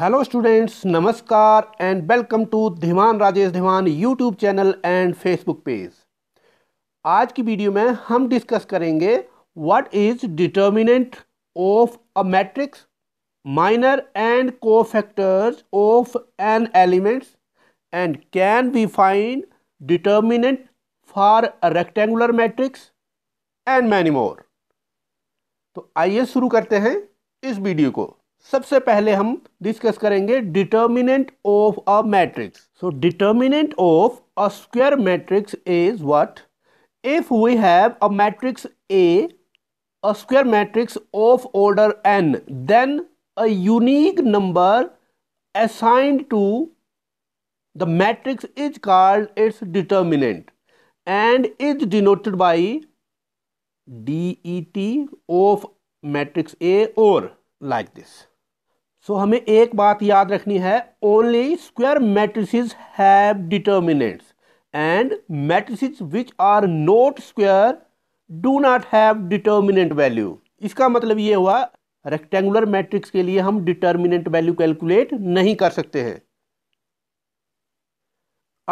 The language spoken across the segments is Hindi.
हेलो स्टूडेंट्स नमस्कार and welcome to Dhiman Rajesh Dhiman YouTube channel and Facebook page आज की वीडियो में हम डिस्कस करेंगे what is determinant of a matrix minor and cofactors of an elements and can be find determinant for a rectangular matrix and many more तो आइए शुरू करते हैं इस वीडियो को सबसे पहले हम डिस्कस करेंगे determinant of a matrix so determinant of a square matrix is what if we have a matrix A a square matrix of order n then a unique number assigned to the matrix is called its determinant and is denoted by D E T of matrix A और like this सो so, हमें एक बात याद रखनी है only square matrices have determinants and matrices which are not square do not have determinant value इसका मतलब ये हुआ रेक्टेंगुलर मैट्रिक्स के लिए हम डिटर्मिनेंट वैल्यू कैलकुलेट नहीं कर सकते हैं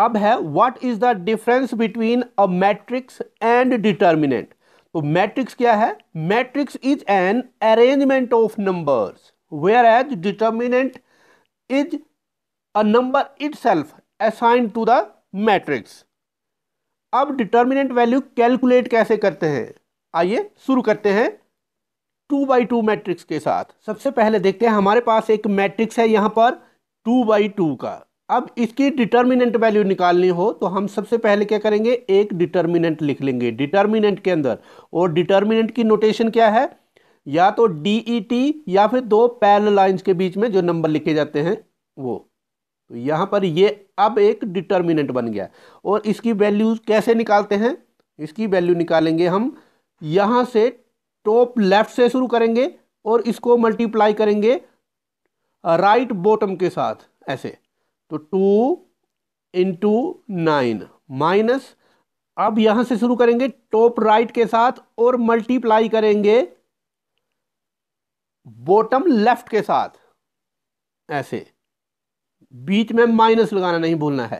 अब है what is the difference between a matrix and determinant तो मैट्रिक्स क्या है matrix is an arrangement of numbers whereas determinant is a number itself assigned to the matrix अब डिटर्मिनेंट वैल्यू कैलकुलेट कैसे करते हैं आइए शुरू करते हैं टू बाई टू मैट्रिक्स के साथ सबसे पहले देखते हैं हमारे पास एक मैट्रिक्स है यहाँ पर टू बाई टू का अब इसकी डिटर्मिनेंट वैल्यू निकालनी हो तो हम सबसे पहले क्या करेंगे एक डिटर्मिनेंट लिख लेंगे डिटर्मिनेंट के अंदर और डिटर्मिनेंट की नोटेशन क्या है या तो डी e या फिर दो पैरल लाइंस के बीच में जो नंबर लिखे जाते हैं वो तो यहाँ पर ये अब एक डिटर्मिनेंट बन गया और इसकी वैल्यू कैसे निकालते हैं इसकी वैल्यू निकालेंगे हम यहाँ से टॉप लेफ्ट से शुरू करेंगे और इसको मल्टीप्लाई करेंगे राइट बॉटम के साथ ऐसे तो टू इंटू नाइन माइनस अब यहाँ से शुरू करेंगे टॉप राइट के साथ और मल्टीप्लाई करेंगे बॉटम लेफ्ट के साथ ऐसे बीच में माइनस लगाना नहीं भूलना है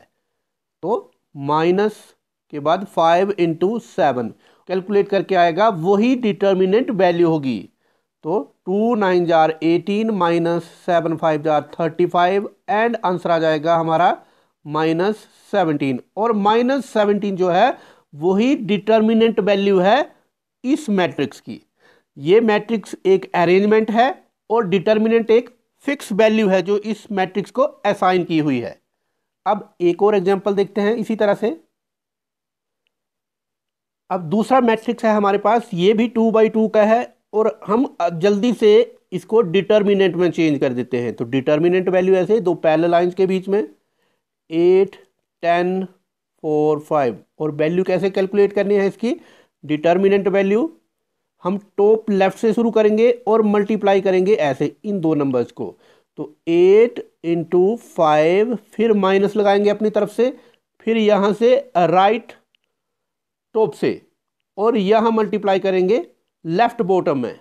तो माइनस के बाद फाइव इंटू सेवन कैलकुलेट करके आएगा वही डिटर्मिनेंट वैल्यू होगी तो टू नाइन जार एटीन माइनस सेवन फाइव जार थर्टी फाइव एंड आंसर आ जाएगा हमारा माइनस सेवनटीन और माइनस सेवनटीन जो है वही डिटर्मिनेंट वैल्यू है इस मैट्रिक्स की ये मैट्रिक्स एक अरेंजमेंट है और डिटर्मिनेंट एक फिक्स वैल्यू है जो इस मैट्रिक्स को असाइन की हुई है अब एक और एग्जाम्पल देखते हैं इसी तरह से अब दूसरा मैट्रिक्स है हमारे पास ये भी टू बाई टू का है और हम जल्दी से इसको डिटर्मिनेंट में चेंज कर देते हैं तो डिटर्मिनेंट वैल्यू ऐसे दो पैल लाइन्स के बीच में एट टेन फोर फाइव और वैल्यू कैसे कैलकुलेट करनी है इसकी डिटर्मिनेंट वैल्यू हम टॉप लेफ्ट से शुरू करेंगे और मल्टीप्लाई करेंगे ऐसे इन दो नंबर्स को तो एट इंटू फाइव फिर माइनस लगाएंगे अपनी तरफ से फिर यहाँ से राइट टॉप से और यहाँ मल्टीप्लाई करेंगे लेफ्ट बॉटम में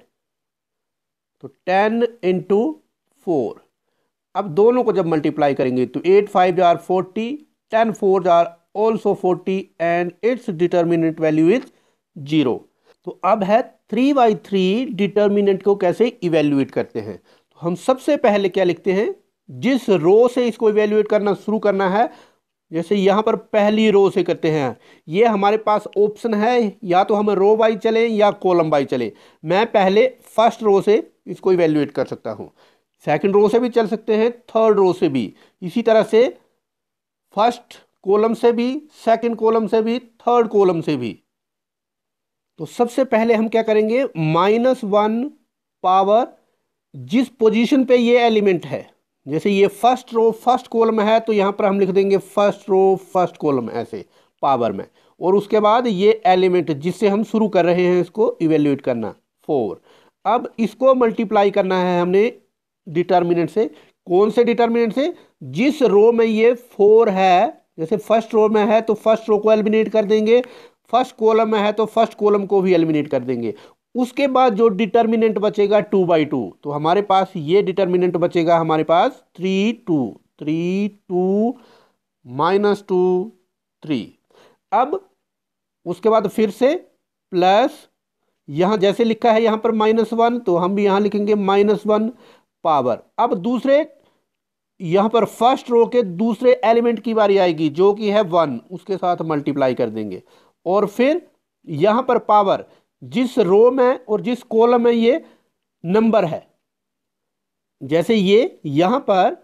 तो टेन इंटू फोर अब दोनों को जब मल्टीप्लाई करेंगे तो eight five are forty ten four are also forty and its determinant value is zero तो अब है थ्री बाई थ्री डिटर्मिनेंट को कैसे इवेल्युएट करते हैं तो हम सबसे पहले क्या लिखते हैं जिस रो से इसको इवेल्युएट करना शुरू करना है जैसे यहाँ पर पहली रो से करते हैं ये हमारे पास ऑप्शन है या तो हम रो बाई चलें या कॉलम बाई चलें मैं पहले फर्स्ट रो से इसको इवेल्युएट कर सकता हूँ सेकंड रो से भी चल सकते हैं थर्ड रो से भी इसी तरह से फर्स्ट कॉलम से भी सेकंड कॉलम से भी थर्ड कॉलम से भी तो सबसे पहले हम क्या करेंगे माइनस वन पावर जिस पोजीशन पे ये एलिमेंट है जैसे ये फर्स्ट रो फर्स्ट कॉलम है तो यहाँ पर हम लिख देंगे फर्स्ट रो फर्स्ट कॉलम ऐसे पावर में और उसके बाद ये एलिमेंट जिससे हम शुरू कर रहे हैं इसको इवेल्यूएट करना फोर अब इसको मल्टीप्लाई करना है हमने डिटर्मिनेंट से कौन से डिटर्मिनेंट से जिस रो में ये फोर है जैसे फर्स्ट रो में है तो फर्स्ट रो को एलिमिनेट कर देंगे फर्स्ट कॉलम है तो फर्स्ट कॉलम को भी एलिमिनेट कर देंगे उसके बाद जो डिटर्मिनेंट बचेगा टू बाई टू तो हमारे पास ये डिटर्मिनेंट बचेगा हमारे पास three two three two minus two three अब उसके बाद फिर से प्लस यहाँ जैसे लिखा है यहाँ पर माइनस वन तो हम भी यहाँ लिखेंगे माइनस वन पावर अब दूसरे यहाँ पर फर्स्ट रो के दूसरे एलिमेंट की बारी आएगी जो कि है वन उसके साथ मल्टीप्लाई कर देंगे और फिर यहाँ पर पावर जिस रो में और जिस कॉलम में ये नंबर है जैसे ये यहाँ पर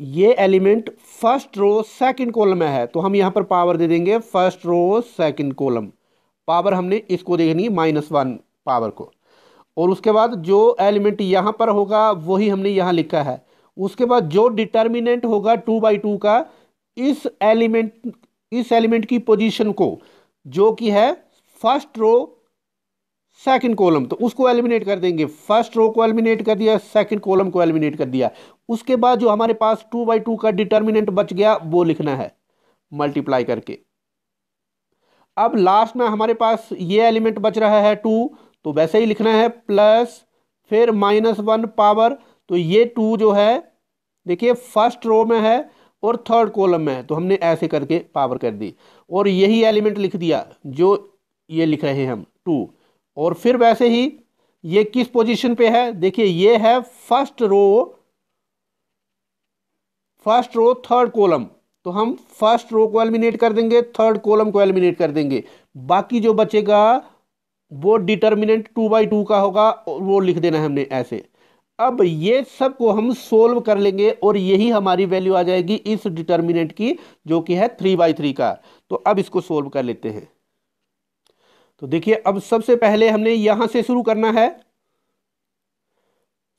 ये element first row second column में है तो हम यहाँ पर पावर दे देंगे first row second column power हमने इसको देखनी है माइनस वन पावर को और उसके बाद जो एलिमेंट यहाँ पर होगा वही हमने यहाँ लिखा है उसके बाद जो डिटर्मिनेंट होगा टू बाई टू का इस एलिमेंट इस एलिमेंट की पोजीशन को जो कि है फर्स्ट रो सेकंड कॉलम तो उसको एलिमिनेट कर देंगे फर्स्ट रो को एलिमिनेट कर दिया सेकंड कॉलम को एलिमिनेट कर दिया उसके बाद जो हमारे पास टू बाई टू का डिटर्मिनेंट बच गया वो लिखना है मल्टीप्लाई करके अब लास्ट में हमारे पास ये एलिमेंट बच रहा है टू तो वैसे ही लिखना है प्लस फिर माइनस वन पावर तो ये टू जो है देखिए फर्स्ट रो में है और थर्ड कॉलम में तो हमने ऐसे करके पावर कर दी और यही एलिमेंट लिख दिया जो ये लिख रहे हैं हम टू और फिर वैसे ही ये किस पोजीशन पे है देखिए ये है first row first row third column तो हम फर्स्ट रो को एलिमिनेट कर देंगे थर्ड कॉलम को एलिमिनेट कर देंगे बाकी जो बचेगा वो डिटर्मिनेंट टू बाई टू का होगा वो लिख देना है हमने ऐसे अब ये सब को हम सोल्व कर लेंगे और यही हमारी वैल्यू आ जाएगी इस डिटर्मिनेंट की जो कि है थ्री बाई थ्री का तो अब इसको सोल्व कर लेते हैं तो देखिए अब सबसे पहले हमने यहां से शुरू करना है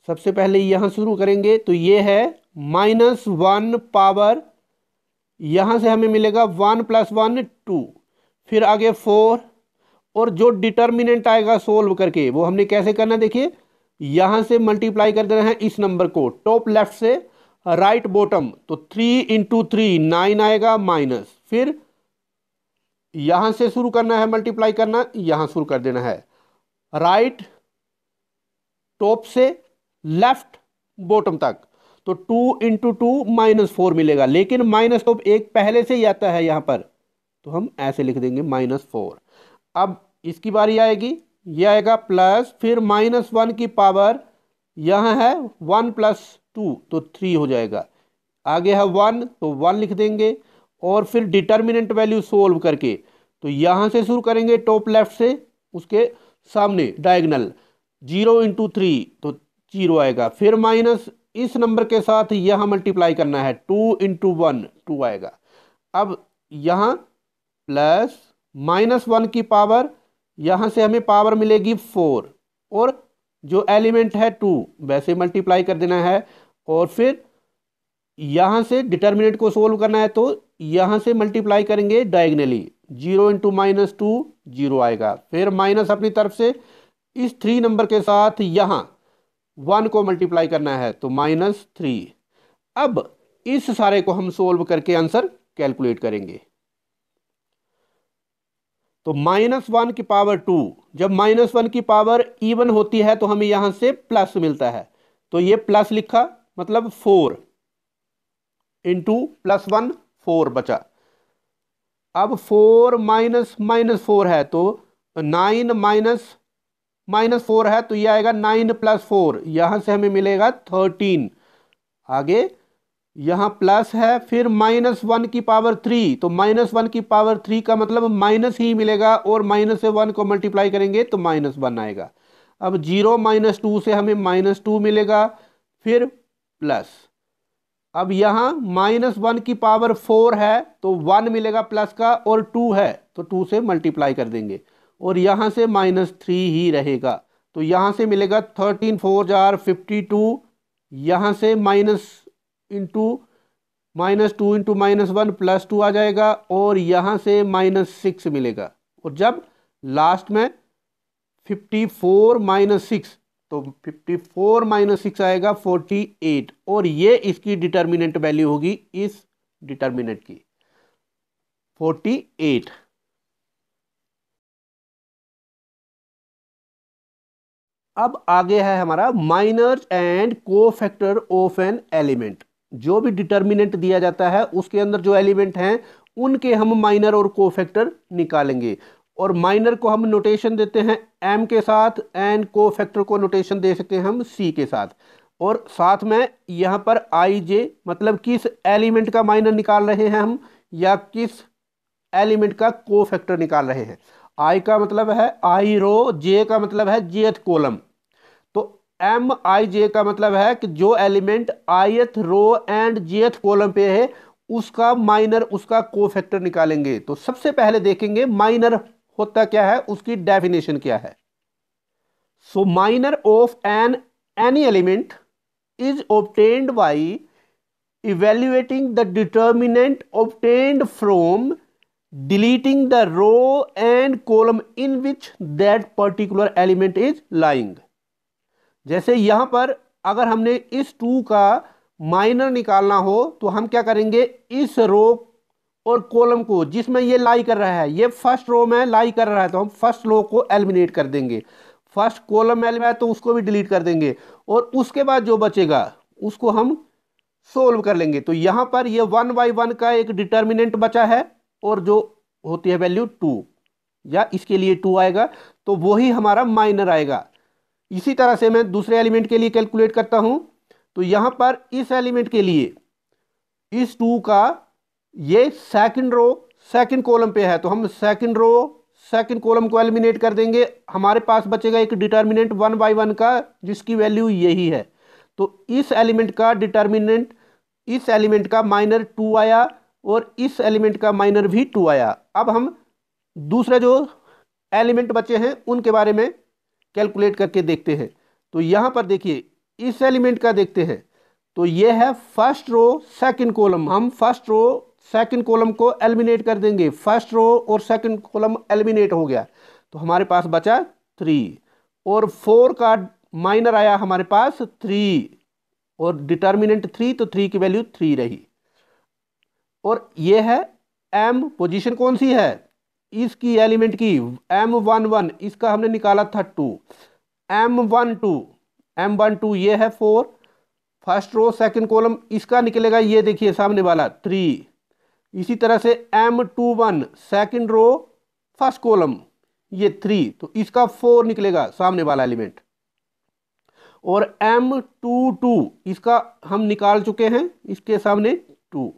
सबसे पहले यहां शुरू करेंगे तो ये है माइनस वन पावर यहां से हमें मिलेगा वन प्लस वन टू फिर आगे फोर और जो डिटर्मिनेंट आएगा सोल्व करके वो हमने कैसे करना देखिए यहां से मल्टीप्लाई कर देना है इस नंबर को टॉप लेफ्ट से राइट बॉटम तो थ्री इंटू थ्री नाइन आएगा माइनस फिर यहां से शुरू करना है मल्टीप्लाई करना यहां शुरू कर देना है राइट टॉप से लेफ्ट बॉटम तक तो two into two minus four मिलेगा लेकिन माइनस टॉप एक पहले से ही आता है यहां पर तो हम ऐसे लिख देंगे माइनस फोर अब इसकी बारी आएगी ये आएगा प्लस फिर माइनस वन की पावर यहाँ है वन प्लस टू तो थ्री हो जाएगा आगे है वन तो वन लिख देंगे और फिर डिटर्मिनेंट वैल्यू सोल्व करके तो यहाँ से शुरू करेंगे टॉप लेफ्ट से उसके सामने डायगनल जीरो इंटू थ्री तो जीरो आएगा फिर माइनस इस नंबर के साथ यहाँ मल्टीप्लाई करना है टू इंटू वन टू आएगा अब यहाँ प्लस माइनस वन की पावर यहाँ से हमें पावर मिलेगी फोर और जो एलिमेंट है टू वैसे मल्टीप्लाई कर देना है और फिर यहाँ से डिटर्मिनेंट को सोल्व करना है तो यहाँ से मल्टीप्लाई करेंगे diagonally zero into minus two zero आएगा फिर माइनस अपनी तरफ से इस थ्री नंबर के साथ यहाँ वन को मल्टीप्लाई करना है तो माइनस थ्री अब इस सारे को हम सोल्व करके आंसर कैलकुलेट करेंगे तो माइनस वन की पावर टू जब माइनस वन की पावर इवन होती है तो हमें यहां से प्लस मिलता है तो ये प्लस लिखा मतलब four into plus one four बचा अब फोर माइनस माइनस फोर है तो नाइन माइनस माइनस फोर है तो ये आएगा नाइन प्लस फोर यहां से हमें मिलेगा थर्टीन आगे यहाँ प्लस है फिर माइनस वन की पावर थ्री तो माइनस वन की पावर थ्री का मतलब माइनस ही मिलेगा और माइनस से वन को मल्टीप्लाई करेंगे तो माइनस वन आएगा अब जीरो माइनस टू से हमें माइनस टू मिलेगा फिर प्लस अब यहाँ माइनस वन की पावर फोर है तो वन मिलेगा प्लस का और टू है तो टू से मल्टीप्लाई कर देंगे और यहाँ से माइनस थ्री ही रहेगा तो यहाँ से मिलेगा थर्टीन फोर जार फिफ्टी टू यहाँ से minus into minus two into minus one plus two आ जाएगा और यहाँ से माइनस सिक्स मिलेगा और जब लास्ट में फिफ्टी फोर माइनस सिक्स तो फिफ्टी फोर माइनस सिक्स आएगा फोर्टी एट और ये इसकी डिटर्मिनेंट वैल्यू होगी इस डिटर्मिनेंट की फोर्टी एट अब आगे है हमारा minor and cofactor of an element जो भी डिटर्मिनेंट दिया जाता है उसके अंदर जो एलिमेंट हैं उनके हम माइनर और कोफैक्टर निकालेंगे और माइनर को हम नोटेशन देते हैं एम के साथ एन को फैक्टर को नोटेशन दे सकते हैं हम सी के साथ और साथ में यहाँ पर आई जे मतलब किस एलिमेंट का माइनर निकाल रहे हैं हम या किस एलिमेंट का को फैक्टर निकाल रहे हैं आई का मतलब है आई रो जे का मतलब है जेथ कोलम एम आई जे का मतलब है कि जो एलिमेंट आई एथ रो एंड एथ कॉलम पे है उसका माइनर उसका को फैक्टर निकालेंगे तो सबसे पहले देखेंगे माइनर होता क्या है उसकी डेफिनेशन क्या है so minor of an any element is obtained by evaluating the determinant obtained from deleting the row and column in which that particular element is lying जैसे यहाँ पर अगर हमने इस टू का माइनर निकालना हो तो हम क्या करेंगे इस रो और कॉलम को जिसमें ये लाई कर रहा है ये फर्स्ट रो में लाई कर रहा है तो हम फर्स्ट रो को एलिमिनेट कर देंगे फर्स्ट कॉलम में है तो उसको भी डिलीट कर देंगे और उसके बाद जो बचेगा उसको हम सोल्व कर लेंगे तो यहाँ पर ये वन बाई वन का एक डिटर्मिनेंट बचा है और जो होती है वैल्यू टू या इसके लिए टू आएगा तो वही हमारा माइनर आएगा इसी तरह से मैं दूसरे एलिमेंट के लिए कैलकुलेट करता हूं तो यहां पर इस एलिमेंट के लिए इस टू का ये सेकंड रो सेकंड कॉलम पे है तो हम सेकंड रो सेकंड कॉलम को एलिमिनेट कर देंगे हमारे पास बचेगा एक डिटर्मिनेंट वन बाई वन का जिसकी वैल्यू यही है तो इस एलिमेंट का डिटर्मिनेंट इस एलिमेंट का माइनर टू आया और इस एलिमेंट का माइनर भी टू आया अब हम दूसरे जो एलिमेंट बचे हैं उनके बारे में कैलकुलेट करके देखते हैं तो यहाँ पर देखिए इस एलिमेंट का देखते हैं तो ये है फर्स्ट रो सेकंड कॉलम हम फर्स्ट रो सेकंड कॉलम को एलिमिनेट कर देंगे फर्स्ट रो और सेकंड कॉलम एलिमिनेट हो गया तो हमारे पास बचा थ्री और फोर का माइनर आया हमारे पास थ्री और डिटर्मिनेंट थ्री तो थ्री की वैल्यू थ्री रही और ये है एम पोजीशन कौन सी है इसकी एलिमेंट की एम वन वन इसका हमने निकाला था two M one two M one two ये है four first row second column इसका निकलेगा ये देखिए सामने वाला थ्री इसी तरह से M two one second row first column ये थ्री तो इसका फोर निकलेगा सामने वाला एलिमेंट और एम टू टू इसका हम निकाल चुके हैं इसके सामने टू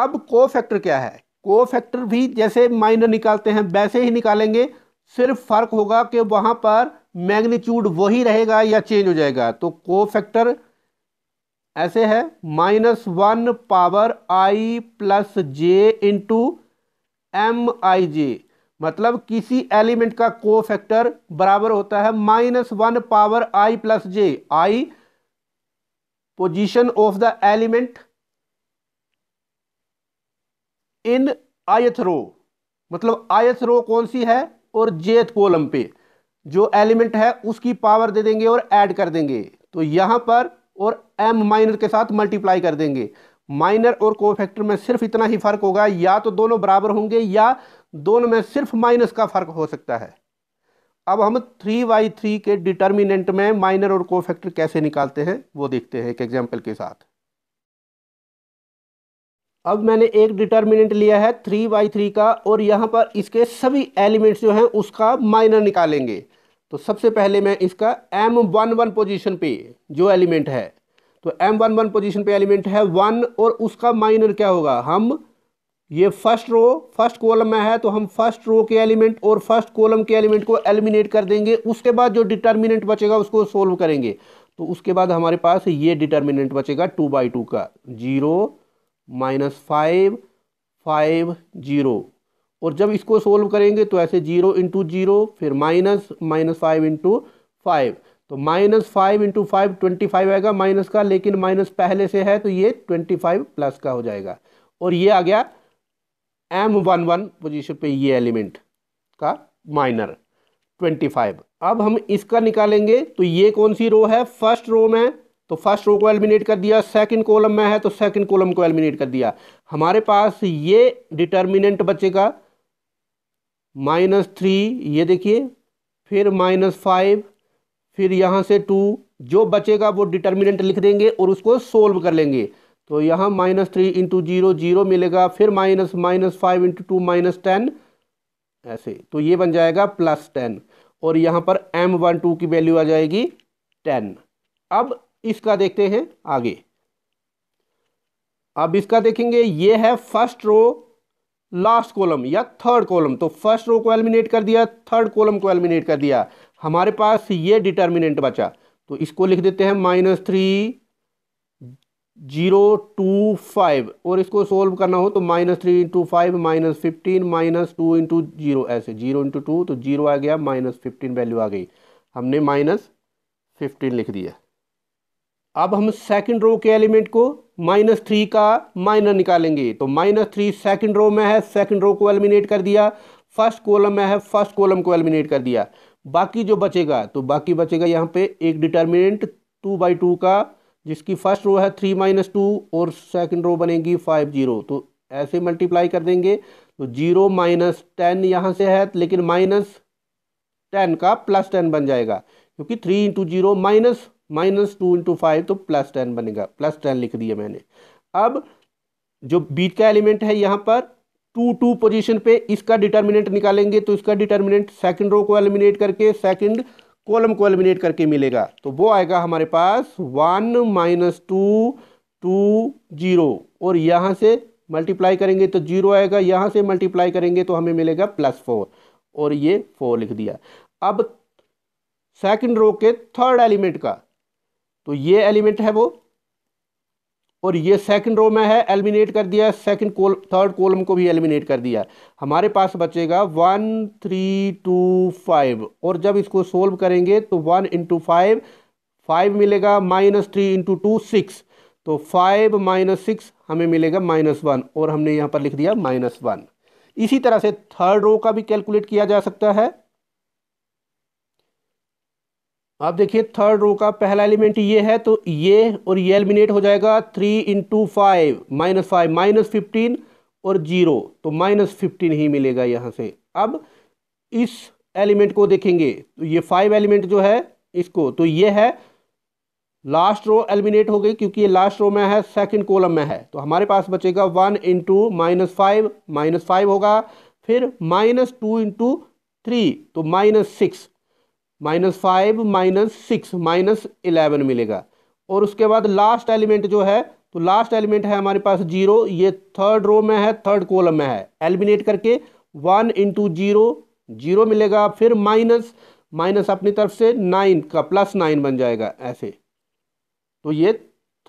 अब को फैक्टर क्या है को फैक्टर भी जैसे माइनर निकालते हैं वैसे ही निकालेंगे सिर्फ फर्क होगा कि वहाँ पर मैग्नीट्यूड वही रहेगा या चेंज हो जाएगा तो को फैक्टर ऐसे है minus one power I plus J into M I J मतलब किसी एलिमेंट का को फैक्टर बराबर होता है minus one power I plus J I position of the element in ith row मतलब आयथ रो कौन सी है और जेथ कॉलम पे जो एलिमेंट है उसकी पावर दे देंगे और ऐड कर देंगे तो यहाँ पर और एम माइनर के साथ मल्टीप्लाई कर देंगे माइनर और को फैक्टर में सिर्फ इतना ही फर्क होगा या तो दोनों बराबर होंगे या दोनों में सिर्फ माइनस का फर्क हो सकता है अब हम थ्री बाई थ्री के डिटर्मिनेंट में माइनर और को फैक्टर कैसे निकालते हैं वो देखते हैं एक एग्जाम्पल के साथ अब मैंने एक डिटर्मिनेंट लिया है थ्री बाई थ्री का और यहाँ पर इसके सभी एलिमेंट्स जो हैं उसका माइनर निकालेंगे तो सबसे पहले मैं इसका एम वन वन पोजिशन पे जो एलिमेंट है तो एम वन वन पोजिशन पे एलिमेंट है वन और उसका माइनर क्या होगा हम ये फर्स्ट रो फर्स्ट कॉलम में है तो हम फर्स्ट रो के एलिमेंट और फर्स्ट कॉलम के एलिमेंट को एलिमिनेट कर देंगे उसके बाद जो डिटर्मिनेंट बचेगा उसको सोल्व करेंगे तो उसके बाद हमारे पास ये डिटर्मिनेंट बचेगा टू बाई टू का zero minus five five zero और जब इसको सोल्व करेंगे तो ऐसे जीरो इंटू जीरो फिर minus minus five into five तो minus five into five twenty five आएगा माइनस का लेकिन माइनस पहले से है तो ये ट्वेंटी फाइव प्लस का हो जाएगा और ये आ गया एम वन वन पोजिशन पे ये एलिमेंट का माइनर ट्वेंटी फाइव अब हम इसका निकालेंगे तो ये कौन सी रो है फर्स्ट रो में तो फर्स्ट रो को एलिमिनेट कर दिया सेकंड कॉलम में है तो सेकंड कॉलम को एलिमिनेट कर दिया हमारे पास ये डिटर्मिनेंट बचेगा माइनस थ्री ये देखिए फिर माइनस फाइव फिर यहाँ से टू जो बचेगा वो डिटर्मिनेंट लिख देंगे और उसको सोल्व कर लेंगे तो यहाँ minus three into zero zero मिलेगा फिर minus minus five into two minus ten ऐसे तो ये बन जाएगा प्लस टेन और यहाँ पर एम वन टू की वैल्यू आ जाएगी टेन अब इसका देखते हैं आगे अब इसका देखेंगे ये है फर्स्ट रो लास्ट कॉलम या थर्ड कॉलम तो फर्स्ट रो को एलिमिनेट कर दिया थर्ड कॉलम को एलिमिनेट कर दिया हमारे पास ये डिटर्मिनेंट बचा तो इसको लिख देते हैं minus three zero two five और इसको सोल्व करना हो तो minus three into five minus fifteen minus two into zero ऐसे जीरो इंटू टू तो जीरो आ गया माइनस फिफ्टीन वैल्यू आ गई हमने माइनस फिफ्टीन लिख दिया अब हम सेकंड रो के एलिमेंट को माइनस थ्री का माइनर निकालेंगे तो माइनस थ्री सेकेंड रो में है सेकंड रो को एलिमिनेट कर दिया फर्स्ट कॉलम में है फर्स्ट कॉलम को एलिमिनेट कर दिया बाकी जो बचेगा तो बाकी बचेगा यहाँ पे एक डिटर्मिनेंट टू बाई टू का जिसकी फर्स्ट रो है थ्री माइनस टू और सेकेंड रो बनेगी फाइव जीरो तो ऐसे मल्टीप्लाई कर देंगे तो जीरो माइनस टेन यहाँ से है लेकिन माइनस टेन का प्लस टेन बन जाएगा क्योंकि three into zero minus minus two into five तो प्लस टेन बनेगा प्लस टेन लिख दिया मैंने अब जो बीच का एलिमेंट है यहाँ पर टू टू पोजिशन पे इसका डिटर्मिनेंट निकालेंगे तो इसका डिटर्मिनेंट सेकेंड रो को एलिमिनेट करके सेकेंड कॉलम को एलिमिनेट करके मिलेगा तो वो आएगा हमारे पास one minus two two zero और यहाँ से मल्टीप्लाई करेंगे तो जीरो आएगा यहाँ से मल्टीप्लाई करेंगे तो हमें मिलेगा प्लस फोर और ये फोर लिख दिया अब सेकंड रो के थर्ड एलिमेंट का तो ये एलिमेंट है वो और ये सेकंड रो में है एलिमिनेट कर दिया सेकंड कोल थर्ड कॉलम को भी एलिमिनेट कर दिया हमारे पास बचेगा वन थ्री टू फाइव और जब इसको सोल्व करेंगे तो वन इंटू फाइव फाइव मिलेगा minus three into two six तो फाइव माइनस सिक्स हमें मिलेगा माइनस वन और हमने यहाँ पर लिख दिया माइनस वन इसी तरह से थर्ड रो का भी कैलकुलेट किया जा सकता है आप देखिए थर्ड रो का पहला एलिमेंट ये है तो ये और ये एलिमिनेट हो जाएगा three into five minus five minus fifteen और जीरो तो माइनस फिफ्टीन ही मिलेगा यहाँ से अब इस एलिमेंट को देखेंगे तो ये फाइव एलिमेंट जो है इसको तो ये है लास्ट रो एलिमिनेट हो गई क्योंकि ये लास्ट रो में है सेकंड कॉलम में है तो हमारे पास बचेगा one into minus five minus five होगा फिर माइनस टू इंटू थ्री तो minus six minus five minus six minus eleven मिलेगा और उसके बाद लास्ट एलिमेंट जो है तो लास्ट एलिमेंट है हमारे पास जीरो ये थर्ड रो में है थर्ड कॉलम में है एलिमिनेट करके वन इंटू जीरो जीरो मिलेगा फिर माइनस माइनस अपनी तरफ से नाइन का प्लस नाइन बन जाएगा ऐसे तो ये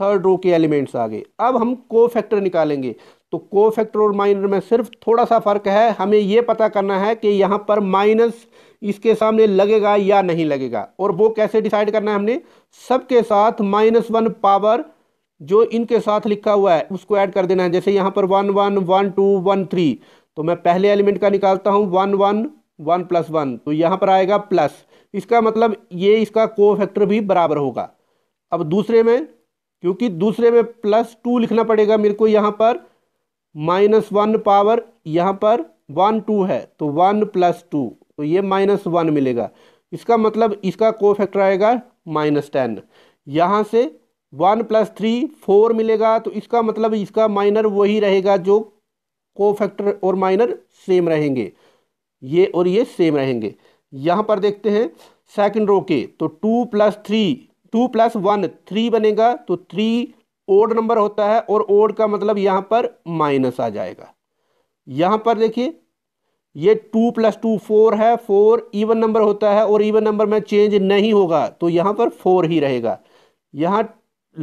थर्ड रो के एलिमेंट्स आ गए अब हम को फैक्टर निकालेंगे तो को फैक्टर और माइनर में सिर्फ थोड़ा सा फर्क है हमें ये पता करना है कि यहाँ पर माइनस इसके सामने लगेगा या नहीं लगेगा और वो कैसे डिसाइड करना है हमने सबके साथ माइनस वन पावर जो इनके साथ लिखा हुआ है उसको ऐड कर देना है जैसे यहाँ पर one one one two one three तो मैं पहले एलिमेंट का निकालता हूँ one one one plus one तो यहाँ पर आएगा प्लस इसका मतलब ये इसका को फैक्टर भी बराबर होगा अब दूसरे में क्योंकि दूसरे में प्लस टू लिखना पड़ेगा मेरे को यहाँ पर माइनस वन पावर यहाँ पर वन टू है तो वन प्लस टू तो ये माइनस वन मिलेगा इसका मतलब इसका को फैक्टर आएगा माइनस टेन यहाँ से वन प्लस थ्री फोर मिलेगा तो इसका मतलब इसका माइनर वही रहेगा जो को फैक्टर और माइनर सेम रहेंगे ये और ये सेम रहेंगे यहाँ पर देखते हैं सेकंड रो के तो two plus three two plus one three बनेगा तो थ्री ओड नंबर होता है और ओड का मतलब यहाँ पर माइनस आ जाएगा यहाँ पर देखिए ये टू प्लस टू फोर है फोर इवन नंबर होता है और इवन नंबर में चेंज नहीं होगा तो यहाँ पर फोर ही रहेगा यहाँ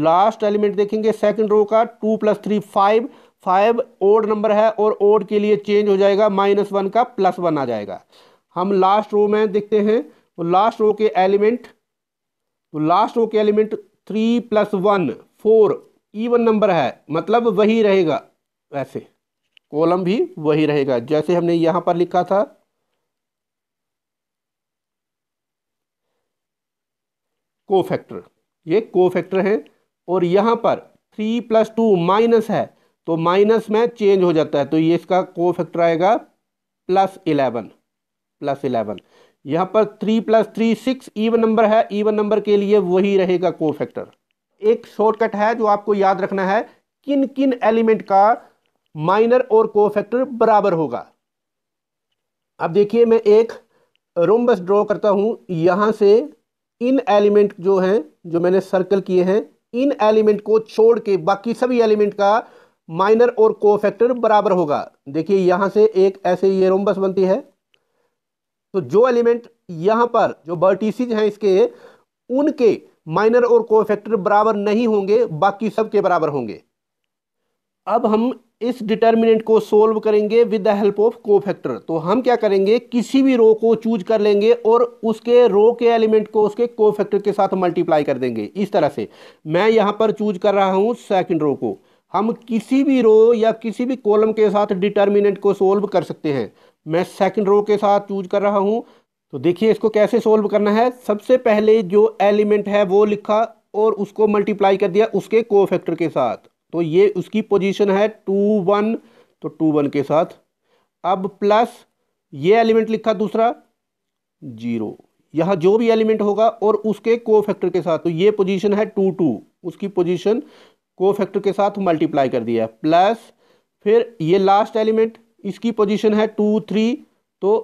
लास्ट एलिमेंट देखेंगे सेकंड रो का two plus three five five odd number है और ओड के लिए चेंज हो जाएगा माइनस वन का प्लस वन आ जाएगा हम लास्ट रो में देखते हैं तो लास्ट रो के एलिमेंट तो लास्ट रो के element three plus one four even number है मतलब वही रहेगा वैसे कॉलम भी वही रहेगा जैसे हमने यहाँ पर लिखा था को फैक्टर ये को फैक्टर है और यहाँ पर थ्री प्लस टू माइनस है तो माइनस में चेंज हो जाता है तो ये इसका को फैक्टर आएगा प्लस इलेवन प्लस इलेवन यहाँ पर three plus three six even number है ईवन नंबर के लिए वही रहेगा को फैक्टर एक शॉर्टकट है जो आपको याद रखना है किन किन एलिमेंट का माइनर और को फैक्टर बराबर होगा अब देखिए मैं एक रोमबस ड्रॉ करता हूँ यहाँ से इन एलिमेंट जो हैं जो मैंने सर्कल किए हैं इन एलिमेंट को छोड़ के बाकी सभी एलिमेंट का माइनर और को फैक्टर बराबर होगा देखिए यहाँ से एक ऐसे ये रोमबस बनती है तो जो एलिमेंट यहाँ पर जो बर्टीसीज हैं इसके उनके माइनर और को फैक्टर बराबर नहीं होंगे बाकी सब के बराबर होंगे अब हम इस डिटर्मिनेंट को सोल्व करेंगे with the help of cofactor तो हम क्या करेंगे किसी भी रो को चूज कर लेंगे और उसके रो के एलिमेंट को उसके को फैक्टर के साथ मल्टीप्लाई कर देंगे इस तरह से मैं यहाँ पर चूज कर रहा हूँ सेकंड रो को हम किसी भी रो या किसी भी कॉलम के साथ डिटर्मिनेंट को सोल्व कर सकते हैं मैं सेकेंड रो के साथ चूज कर रहा हूँ तो देखिए इसको कैसे सोल्व करना है सबसे पहले जो एलिमेंट है वो लिखा और उसको मल्टीप्लाई कर दिया उसके को के साथ तो ये उसकी पोजीशन है टू वन तो टू वन के साथ अब प्लस ये एलिमेंट लिखा दूसरा जीरो यहाँ जो भी एलिमेंट होगा और उसके को फैक्टर के साथ तो ये पोजीशन है टू टू उसकी पोजीशन को फैक्टर के साथ मल्टीप्लाई कर दिया प्लस फिर ये लास्ट एलिमेंट इसकी पोजीशन है टू थ्री तो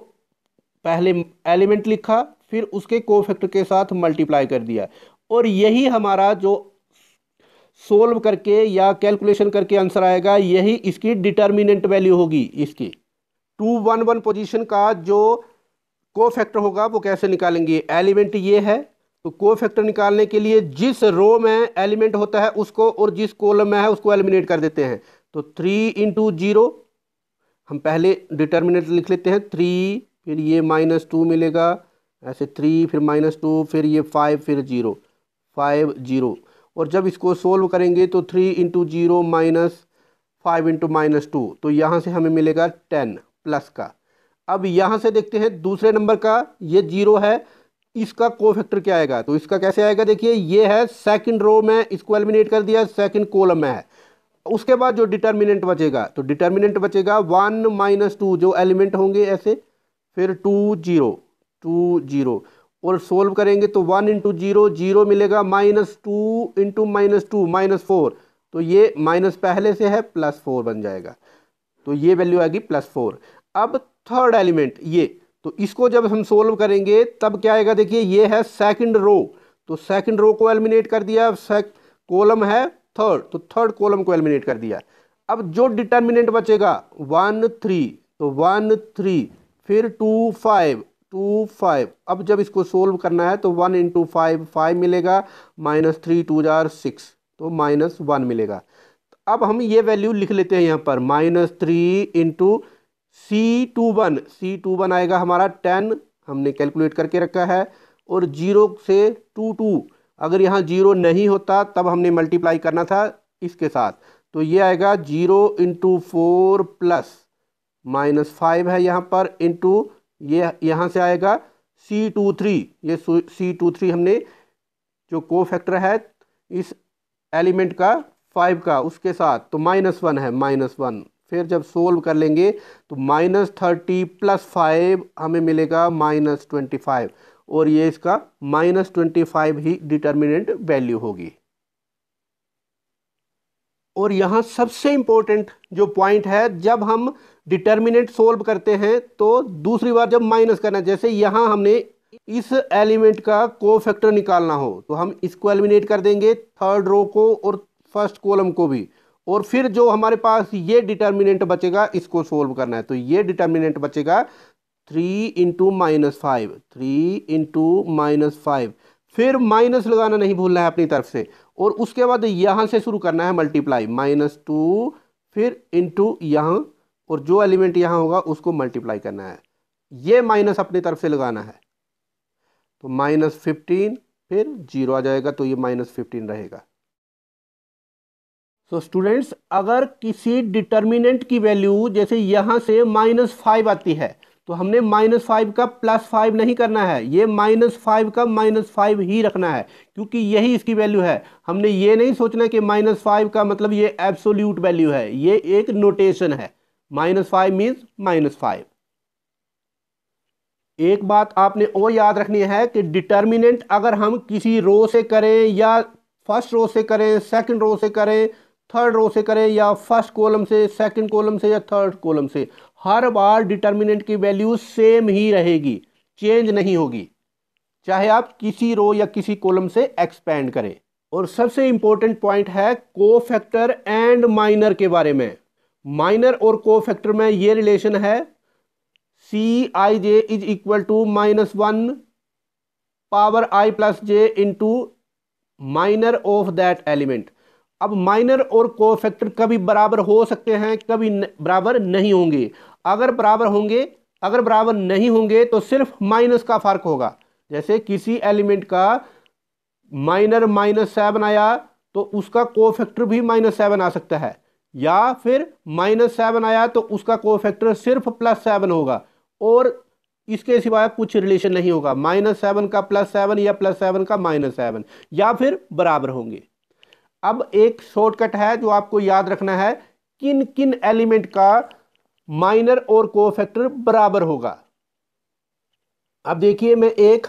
पहले एलिमेंट लिखा फिर उसके को फैक्टर के साथ मल्टीप्लाई कर दिया और यही हमारा जो सोल्व करके या कैलकुलेशन करके आंसर आएगा यही इसकी डिटर्मिनेंट वैल्यू होगी इसकी टू वन वन पोजिशन का जो को फैक्टर होगा वो कैसे निकालेंगे एलिमेंट ये है तो को फैक्टर निकालने के लिए जिस रो में एलिमेंट होता है उसको और जिस कॉलम में है उसको एलिमिनेट कर देते हैं तो थ्री इंटू जीरो हम पहले डिटर्मिनेंट लिख लेते हैं थ्री फिर ये माइनस टू मिलेगा ऐसे थ्री फिर माइनस टू फिर ये फाइव फिर जीरो फाइव जीरो और जब इसको सोल्व करेंगे तो three into zero minus five into minus two तो यहाँ से हमें मिलेगा टेन प्लस का अब यहाँ से देखते हैं दूसरे नंबर का ये जीरो है इसका को फैक्टर क्या आएगा तो इसका कैसे आएगा देखिए ये है सेकंड रो में इसको एलिमिनेट कर दिया सेकंड कॉलम में है उसके बाद जो डिटर्मिनेंट बचेगा तो डिटर्मिनेंट बचेगा वन माइनस टू जो एलिमेंट होंगे ऐसे फिर टू जीरो टू जीरो और सोल्व करेंगे तो वन इंटू जीरो जीरो मिलेगा minus two into minus two minus four तो ये माइनस पहले से है प्लस फोर बन जाएगा तो ये वैल्यू आएगी प्लस फोर अब थर्ड एलिमेंट ये तो इसको जब हम सोल्व करेंगे तब क्या आएगा देखिए ये है सेकंड रो तो सेकंड रो को एलिमिनेट कर दिया कॉलम है थर्ड तो थर्ड कॉलम को एलिमिनेट कर दिया अब जो डिटर्मिनेंट बचेगा वन थ्री तो वन थ्री फिर टू फाइव टू फाइव अब जब इसको सोल्व करना है तो वन इंटू फाइव फाइव मिलेगा माइनस थ्री टू जार सिक्स तो माइनस वन मिलेगा अब हम ये वैल्यू लिख लेते हैं यहाँ पर minus three into C two one C two one आएगा हमारा टेन हमने कैलकुलेट करके रखा है और जीरो से टू टू अगर यहाँ जीरो नहीं होता तब हमने मल्टीप्लाई करना था इसके साथ तो ये आएगा zero into four plus minus five है यहाँ पर इंटू ये यहाँ से आएगा सी टू थ्री ये सी टू थ्री हमने जो को फैक्टर है इस एलिमेंट का फाइव का उसके साथ तो माइनस वन है माइनस वन फिर जब सोल्व कर लेंगे तो माइनस थर्टी प्लस फाइव हमें मिलेगा माइनस ट्वेंटी फाइव और ये इसका माइनस ट्वेंटी फाइव ही डिटर्मिनेंट वैल्यू होगी और यहाँ सबसे इम्पोर्टेंट जो पॉइंट है जब हम डिटर्मिनेंट सोल्व करते हैं तो दूसरी बार जब माइनस करना है जैसे यहाँ हमने इस एलिमेंट का को फैक्टर निकालना हो तो हम इसको एलिमिनेट कर देंगे थर्ड रो को और फर्स्ट कॉलम को भी और फिर जो हमारे पास ये डिटर्मिनेंट बचेगा इसको सोल्व करना है तो ये डिटर्मिनेंट बचेगा three into minus five three into minus five फिर माइनस लगाना नहीं भूलना है अपनी तरफ से और उसके बाद यहाँ से शुरू करना है मल्टीप्लाई माइनस टू फिर इंटू यहाँ और जो एलिमेंट यहाँ होगा उसको मल्टीप्लाई करना है ये माइनस अपनी तरफ से लगाना है तो माइनस फिफ्टीन फिर जीरो आ जाएगा तो ये माइनस फिफ्टीन रहेगा सो so स्टूडेंट्स अगर किसी डिटर्मिनेंट की वैल्यू जैसे यहाँ से माइनस फाइव आती है तो हमने माइनस फाइव का प्लस फाइव नहीं करना है ये माइनस फाइव का माइनस फाइव ही रखना है क्योंकि यही इसकी वैल्यू है हमने ये नहीं सोचना कि माइनस फाइव का मतलब ये एब्सोल्यूट वैल्यू है ये एक नोटेशन है minus five means minus five एक बात आपने और याद रखनी है कि डिटर्मिनेंट अगर हम किसी रो से करें या फर्स्ट रो से करें सेकंड रो से करें थर्ड रो से करें या फर्स्ट कॉलम से सेकंड कॉलम से या थर्ड कॉलम से हर बार डिटर्मिनेंट की वैल्यू सेम ही रहेगी चेंज नहीं होगी चाहे आप किसी रो या किसी कॉलम से एक्सपेंड करें और सबसे इंपॉर्टेंट पॉइंट है को एंड माइनर के बारे में माइनर और को फैक्टर में ये रिलेशन है C I J is equal to minus one power I plus J into minor of that element अब माइनर और को फैक्टर कभी बराबर हो सकते हैं कभी बराबर नहीं होंगे अगर बराबर होंगे अगर बराबर नहीं होंगे तो सिर्फ माइनस का फर्क होगा जैसे किसी एलिमेंट का माइनर माइनस सेवन आया तो उसका को फैक्टर भी माइनस सेवन आ सकता है या फिर माइनस सेवन आया तो उसका कोफैक्टर सिर्फ प्लस सेवन होगा और इसके सिवाय कुछ रिलेशन नहीं होगा माइनस सेवन का प्लस सेवन या प्लस सेवन का माइनस सेवन या फिर बराबर होंगे अब एक शॉर्टकट है जो आपको याद रखना है किन किन एलिमेंट का माइनर और कोफैक्टर बराबर होगा अब देखिए मैं एक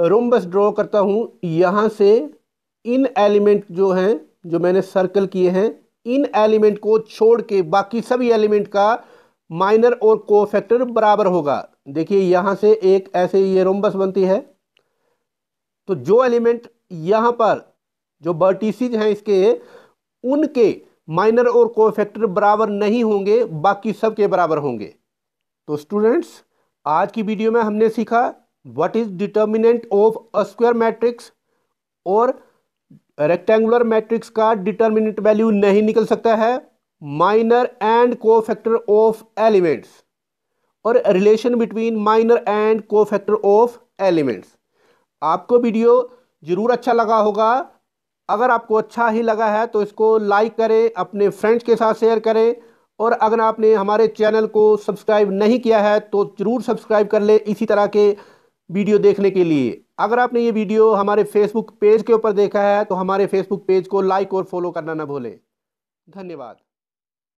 रोमबस ड्रॉ करता हूँ यहाँ से इन एलिमेंट जो हैं जो मैंने सर्कल किए हैं इन एलिमेंट को छोड़ के बाकी सभी एलिमेंट का माइनर और को फैक्टर बराबर होगा देखिए यहाँ से एक ऐसे ये रोम्बस बनती है तो जो एलिमेंट यहाँ पर जो बर्टिसज हैं इसके उनके माइनर और को फैक्टर बराबर नहीं होंगे बाकी सब के बराबर होंगे तो स्टूडेंट्स आज की वीडियो में हमने सीखा what is determinant of a square matrix और रेक्टेंगुलर मैट्रिक्स का डिटर्मिनेंट वैल्यू नहीं निकल सकता है minor and cofactor of elements और relation between minor and cofactor of elements आपको वीडियो ज़रूर अच्छा लगा होगा अगर आपको अच्छा ही लगा है तो इसको लाइक करें अपने फ्रेंड्स के साथ शेयर करें और अगर आपने हमारे चैनल को सब्सक्राइब नहीं किया है तो ज़रूर सब्सक्राइब कर लें इसी तरह के वीडियो देखने के लिए अगर आपने ये वीडियो हमारे फेसबुक पेज के ऊपर देखा है तो हमारे फेसबुक पेज को लाइक और फॉलो करना ना भूलें धन्यवाद